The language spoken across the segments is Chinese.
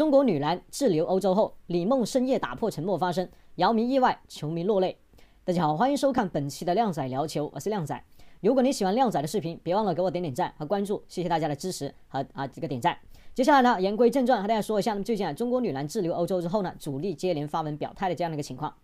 中国女篮滞留欧洲后，李梦深夜打破沉默发声，姚明意外，球迷落泪。大家好，欢迎收看本期的靓仔聊球，我是靓仔。如果你喜欢靓仔的视频，别忘了给我点点赞和关注，谢谢大家的支持和啊这个点赞。接下来呢，言归正传，和大家说一下，那么最近啊，中国女篮滞留欧洲之后呢，主力接连发文表态的这样的一个情况。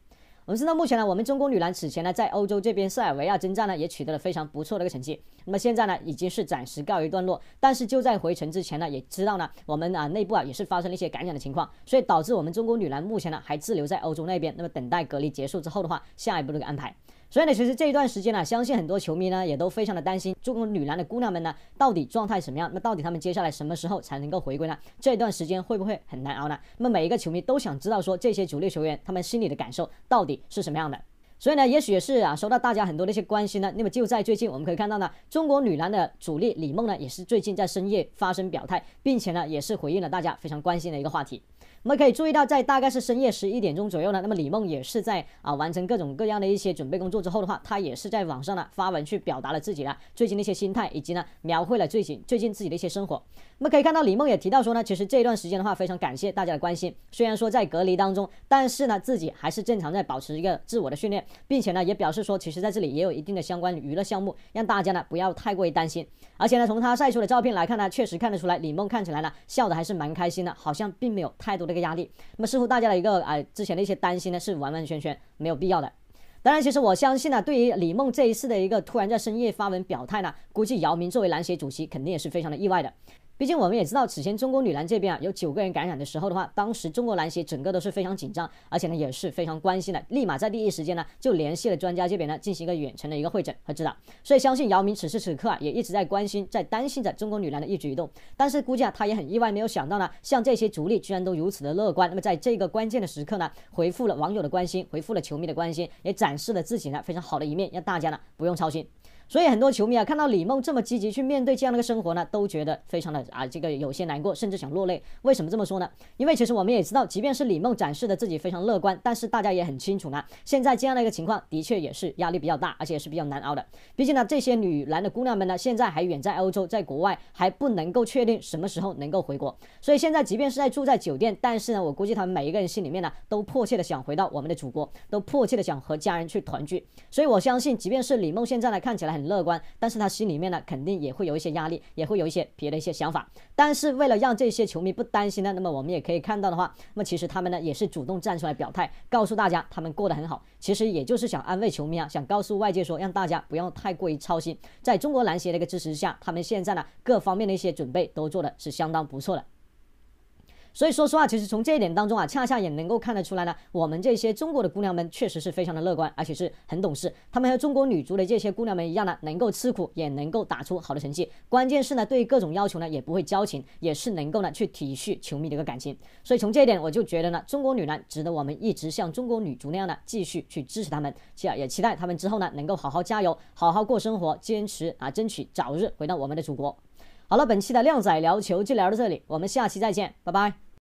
我们知道，目前呢，我们中国女篮此前呢在欧洲这边塞尔维亚征战呢也取得了非常不错的一个成绩。那么现在呢已经是暂时告一段落，但是就在回程之前呢，也知道呢我们啊内部啊也是发生了一些感染的情况，所以导致我们中国女篮目前呢还滞留在欧洲那边，那么等待隔离结束之后的话，下一步一个安排。所以呢，其实这一段时间呢，相信很多球迷呢，也都非常的担心中国女篮的姑娘们呢，到底状态什么样？那到底她们接下来什么时候才能够回归呢？这段时间会不会很难熬呢？那么每一个球迷都想知道，说这些主力球员她们心里的感受到底是什么样的？所以呢，也许也是啊，受到大家很多的一些关心呢。那么就在最近，我们可以看到呢，中国女篮的主力李梦呢，也是最近在深夜发声表态，并且呢，也是回应了大家非常关心的一个话题。我们可以注意到，在大概是深夜十一点钟左右呢，那么李梦也是在啊完成各种各样的一些准备工作之后的话，她也是在网上呢发文去表达了自己呢最近的一些心态，以及呢描绘了最近最近自己的一些生活。我们可以看到，李梦也提到说呢，其实这一段时间的话，非常感谢大家的关心。虽然说在隔离当中，但是呢，自己还是正常在保持一个自我的训练。并且呢，也表示说，其实在这里也有一定的相关娱乐项目，让大家呢不要太过于担心。而且呢，从他晒出的照片来看呢，确实看得出来，李梦看起来呢笑的还是蛮开心的，好像并没有太多的一个压力。那么似乎大家的一个哎之前的一些担心呢是完完全全没有必要的。当然，其实我相信呢，对于李梦这一次的一个突然在深夜发文表态呢，估计姚明作为篮协主席肯定也是非常的意外的。毕竟我们也知道，此前中国女篮这边啊有九个人感染的时候的话，当时中国篮协整个都是非常紧张，而且呢也是非常关心的，立马在第一时间呢就联系了专家这边呢进行一个远程的一个会诊和指导。所以相信姚明此时此刻啊也一直在关心，在担心着中国女篮的一举一动。但是估计啊他也很意外，没有想到呢，像这些主力居然都如此的乐观。那么在这个关键的时刻呢，回复了网友的关心，回复了球迷的关心，也展示了自己呢非常好的一面，让大家呢不用操心。所以很多球迷啊，看到李梦这么积极去面对这样的一个生活呢，都觉得非常的啊，这个有些难过，甚至想落泪。为什么这么说呢？因为其实我们也知道，即便是李梦展示的自己非常乐观，但是大家也很清楚呢，现在这样的一个情况的确也是压力比较大，而且也是比较难熬的。毕竟呢，这些女篮的姑娘们呢，现在还远在欧洲，在国外还不能够确定什么时候能够回国。所以现在即便是在住在酒店，但是呢，我估计她们每一个人心里面呢，都迫切的想回到我们的祖国，都迫切的想和家人去团聚。所以我相信，即便是李梦现在呢，看起来。很乐观，但是他心里面呢，肯定也会有一些压力，也会有一些别的一些想法。但是为了让这些球迷不担心呢，那么我们也可以看到的话，那么其实他们呢也是主动站出来表态，告诉大家他们过得很好。其实也就是想安慰球迷啊，想告诉外界说，让大家不要太过于操心。在中国篮协的一个支持下，他们现在呢各方面的一些准备都做的是相当不错的。所以说实话，其实从这一点当中啊，恰恰也能够看得出来呢，我们这些中国的姑娘们确实是非常的乐观，而且是很懂事。她们和中国女足的这些姑娘们一样呢，能够吃苦，也能够打出好的成绩。关键是呢，对各种要求呢也不会矫情，也是能够呢去体恤球迷的一个感情。所以从这一点，我就觉得呢，中国女篮值得我们一直像中国女足那样呢，继续去支持她们。其实也期待她们之后呢，能够好好加油，好好过生活，坚持啊，争取早日回到我们的祖国。好了，本期的靓仔聊球就聊到这里，我们下期再见，拜拜。